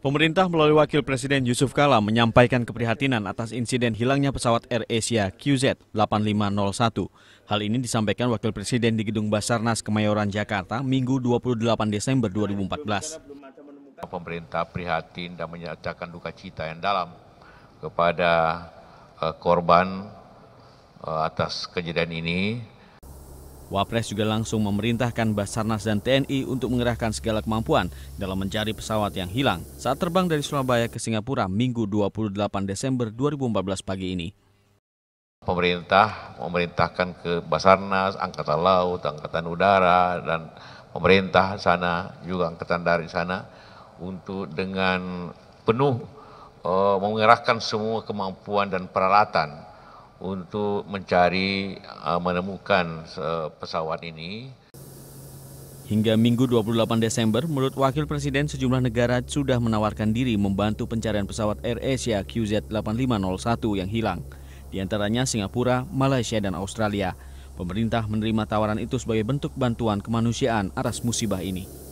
Pemerintah melalui Wakil Presiden Yusuf Kala menyampaikan keprihatinan atas insiden hilangnya pesawat Air Asia QZ8501. Hal ini disampaikan Wakil Presiden di Gedung Basarnas Kemayoran Jakarta Minggu 28 Desember 2014. Pemerintah prihatin dan menyatakan duka cita yang dalam kepada eh, korban eh, atas kejadian ini Wapres juga langsung memerintahkan Basarnas dan TNI untuk mengerahkan segala kemampuan dalam mencari pesawat yang hilang saat terbang dari Surabaya ke Singapura Minggu 28 Desember 2014 pagi ini. Pemerintah memerintahkan ke Basarnas, Angkatan Laut, Angkatan Udara, dan pemerintah sana juga Angkatan dari sana untuk dengan penuh eh, mengerahkan semua kemampuan dan peralatan untuk mencari uh, menemukan uh, pesawat ini. Hingga Minggu 28 Desember, menurut Wakil Presiden sejumlah negara sudah menawarkan diri membantu pencarian pesawat Air Asia QZ8501 yang hilang. Di antaranya Singapura, Malaysia, dan Australia. Pemerintah menerima tawaran itu sebagai bentuk bantuan kemanusiaan atas musibah ini.